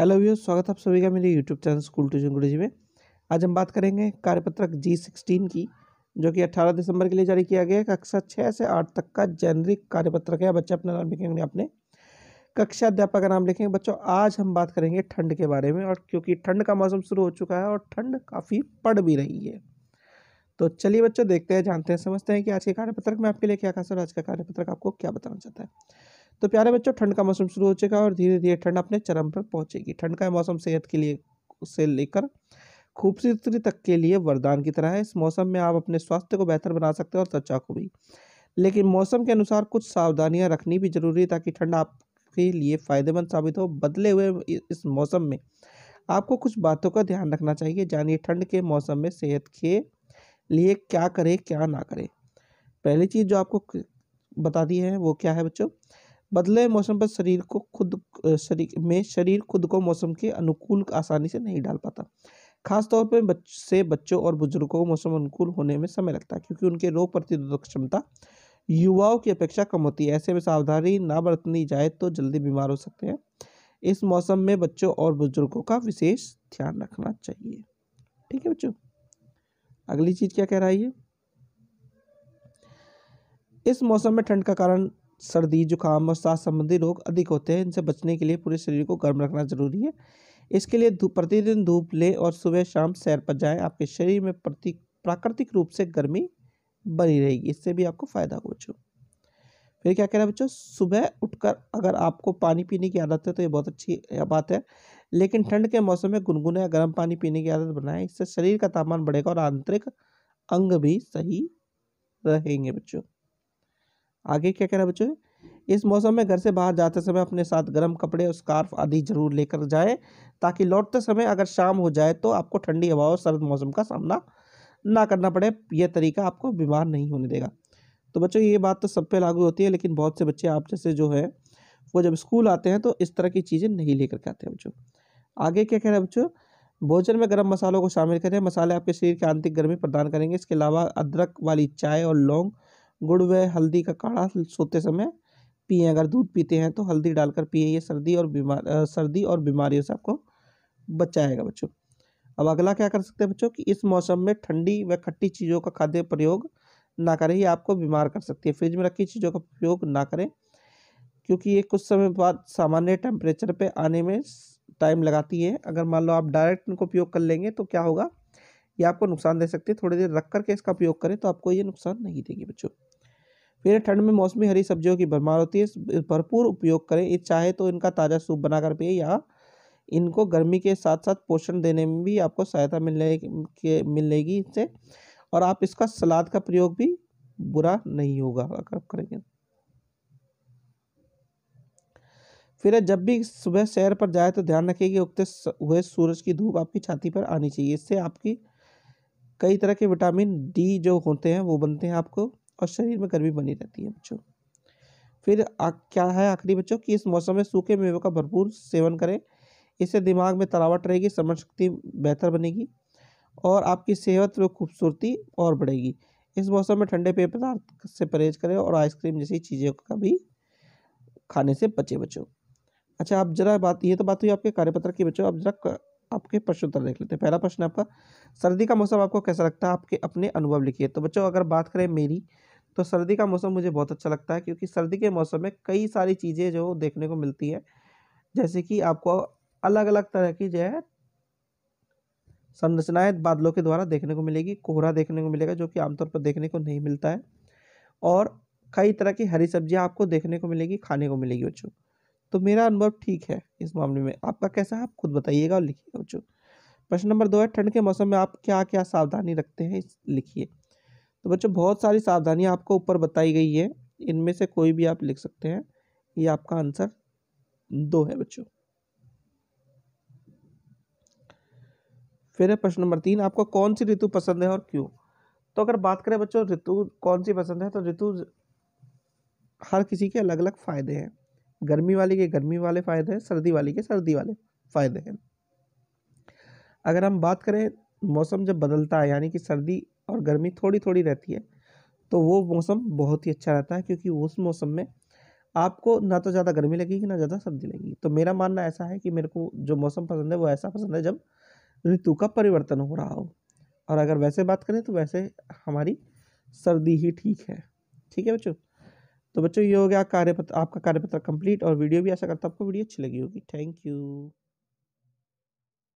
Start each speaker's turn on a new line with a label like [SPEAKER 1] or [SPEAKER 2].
[SPEAKER 1] hello view स्वागत है आप सभी का मेरे YouTube channel school tuition Guruji में आज हम बात करेंगे कार्यपत्रक जी सिक्सटीन की जो कि 18 दिसंबर के लिए जारी किया गया है कक्षा छः से आठ तक का जेनरिक कार्यपत्रक है बच्चे अपना नाम लिखेंगे अपने कक्षा अध्यापक का नाम लिखेंगे बच्चों आज हम बात करेंगे ठंड के बारे में और क्योंकि ठंड का मौसम शुरू हो चुका है और ठंड काफ़ी पड़ भी रही है तो चलिए बच्चों देखते हैं जानते हैं समझते हैं कि आज के कार्यपत्रक में आपके लिए क्या खास और आज का कार्यपत्रक आपको क्या बताना चाहता है तो प्यारे बच्चों ठंड का मौसम शुरू हो चुका है और धीरे धीरे ठंड अपने चरम पर पहुंचेगी ठंड का मौसम सेहत के लिए से लेकर खूबसूरती तक के लिए वरदान की तरह है इस मौसम में आप अपने स्वास्थ्य को बेहतर बना सकते हो और त्वचा को भी लेकिन मौसम के अनुसार कुछ सावधानियां रखनी भी जरूरी है ताकि ठंड आपके लिए फ़ायदेमंद साबित हो बदले हुए इस मौसम में आपको कुछ बातों का ध्यान रखना चाहिए जानिए ठंड के मौसम में सेहत के लिए क्या करें क्या ना करें पहली चीज़ जो आपको बता दी है वो क्या है बच्चों बदले मौसम पर शरीर को खुद शरीर में शरीर खुद को मौसम के अनुकूल आसानी से नहीं डाल पाता खासतौर पर बच से बच्चों और बुजुर्गों को मौसम अनुकूल होने में समय लगता है क्योंकि उनके रोग प्रतिरोधक क्षमता युवाओं की अपेक्षा कम होती है ऐसे में सावधानी ना बरतनी जाए तो जल्दी बीमार हो सकते हैं इस मौसम में बच्चों और बुजुर्गों का विशेष ध्यान रखना चाहिए ठीक है बच्चों अगली चीज़ क्या कह रहा है ये इस मौसम में ठंड का कारण सर्दी जुकाम और सांस संबंधी रोग अधिक होते हैं इनसे बचने के लिए पूरे शरीर को गर्म रखना ज़रूरी है इसके लिए प्रतिदिन धूप लें और सुबह शाम सैर पर जाएं आपके शरीर में प्रति प्राकृतिक रूप से गर्मी बनी रहेगी इससे भी आपको फ़ायदा हो चुका फिर क्या कह रहे हैं बच्चों सुबह उठकर अगर आपको पानी पीने की आदत है तो ये बहुत अच्छी बात है लेकिन ठंड के मौसम में गुनगुने या गर्म पानी पीने की आदत बनाएं इससे शरीर का तापमान बढ़ेगा और आंतरिक अंग भी सही रहेंगे बच्चों आगे क्या कह रहे हैं बच्चों इस मौसम में घर से बाहर जाते समय अपने साथ गर्म कपड़े और स्कार्फ आदि जरूर लेकर जाएं ताकि लौटते समय अगर शाम हो जाए तो आपको ठंडी हवा और सर्द मौसम का सामना ना करना पड़े यह तरीका आपको बीमार नहीं होने देगा तो बच्चों ये बात तो सब पे लागू होती है लेकिन बहुत से बच्चे आप जैसे जो है वो जब स्कूल आते हैं तो इस तरह की चीज़ें नहीं लेकर के आते हैं बच्चों आगे क्या कह रहे हैं बच्चों भोजन में गर्म मसालों को शामिल करें मसाले आपके शरीर की आंतरिक गर्मी प्रदान करेंगे इसके अलावा अदरक वाली चाय और लौंग गुड़ व हल्दी का काढ़ा सोते समय पिए अगर दूध पीते हैं तो हल्दी डालकर पिए ये सर्दी और बीमार सर्दी और बीमारियों से आपको बचाएगा बच्चों अब अगला क्या कर सकते हैं बच्चों कि इस मौसम में ठंडी व खट्टी चीज़ों का खाद्य प्रयोग ना करें ये आपको बीमार कर सकती है फ्रिज में रखी चीज़ों का प्रयोग ना करें क्योंकि ये कुछ समय बाद सामान्य टेम्परेचर पर आने में टाइम लगाती है अगर मान लो आप डायरेक्ट इनको उपयोग कर लेंगे तो क्या होगा ये आपको नुकसान दे सकती है थोड़ी देर रख करके इसका उपयोग करें तो आपको ये नुकसान नहीं देगी बच्चों फिर ठंड में मौसमी हरी सब्जियों की भरमार होती है भरपूर उपयोग करें चाहे तो इनका ताज़ा सूप बनाकर पिए या इनको गर्मी के साथ साथ पोषण देने में भी आपको सहायता मिलने के मिलेगी इससे और आप इसका सलाद का प्रयोग भी बुरा नहीं होगा अगर आप करेंगे फिर जब भी सुबह शहर पर जाए तो ध्यान रखें कि उगते हुए सूरज की धूप आपकी छाती पर आनी चाहिए इससे आपकी कई तरह के विटामिन डी जो होते हैं वो बनते हैं आपको और शरीर में गर्मी बनी रहती है बच्चों फिर आ, क्या है आखिरी बच्चों कि इस मौसम में सूखे मेवों का भरपूर सेवन करें इससे दिमाग में तलावट रहेगी समझ शक्ति बेहतर बनेगी और आपकी सेहत में खूबसूरती और बढ़ेगी इस मौसम में ठंडे पेय पदार्थ से परहेज करें और आइसक्रीम जैसी चीज़ों का भी खाने से बचे बच्चों अच्छा आप जरा बात ये तो बात हुई आपके कार्यपत्र की बच्चों आप जरा आपके प्रश्न उत्तर देख लेते हैं पहला प्रश्न आपका सर्दी का मौसम आपको कैसा लगता है आपके अपने अनुभव लिखिए तो बच्चों अगर बात करें मेरी तो सर्दी का मौसम मुझे बहुत अच्छा लगता है क्योंकि सर्दी के मौसम में कई सारी चीज़ें जो देखने को मिलती है जैसे कि आपको अलग अलग तरह की जो है संरचनाएं बादलों के द्वारा देखने को मिलेगी कोहरा देखने को मिलेगा जो कि आमतौर पर देखने को नहीं मिलता है और कई तरह की हरी सब्जियां आपको देखने को मिलेगी खाने को मिलेगी बच्चों तो मेरा अनुभव ठीक है इस मामले में आपका कैसा है आप खुद बताइएगा और लिखिएगा बच्चों प्रश्न नंबर दो है ठंड के मौसम में आप क्या क्या सावधानी रखते हैं लिखिए तो बच्चों बहुत सारी सावधानियाँ आपको ऊपर बताई गई है इनमें से कोई भी आप लिख सकते हैं ये आपका आंसर दो है बच्चों फिर है प्रश्न नंबर तीन आपको कौन सी ऋतु पसंद है और क्यों तो अगर बात करें बच्चों ऋतु कौन सी पसंद है तो ऋतु हर किसी के अलग अलग फ़ायदे हैं गर्मी वाले के गर्मी वाले फ़ायदे हैं सर्दी वाले के सर्दी वाले फ़ायदे हैं अगर हम बात करें मौसम जब बदलता है यानी कि सर्दी और गर्मी थोड़ी थोड़ी रहती है तो वो मौसम बहुत ही अच्छा रहता है क्योंकि उस मौसम में आपको ना तो ज़्यादा गर्मी लगेगी ना ज़्यादा सर्दी लगेगी तो मेरा मानना ऐसा है कि मेरे को जो मौसम पसंद है वो ऐसा पसंद है जब ऋतु का परिवर्तन हो रहा हो और अगर वैसे बात करें तो वैसे हमारी सर्दी ही ठीक है ठीक है बच्चों तो बच्चों ये हो गया कार्यपत्र आपका कार्यपत्र कंप्लीट और वीडियो भी ऐसा करता हूँ आपको वीडियो अच्छी लगी होगी थैंक यू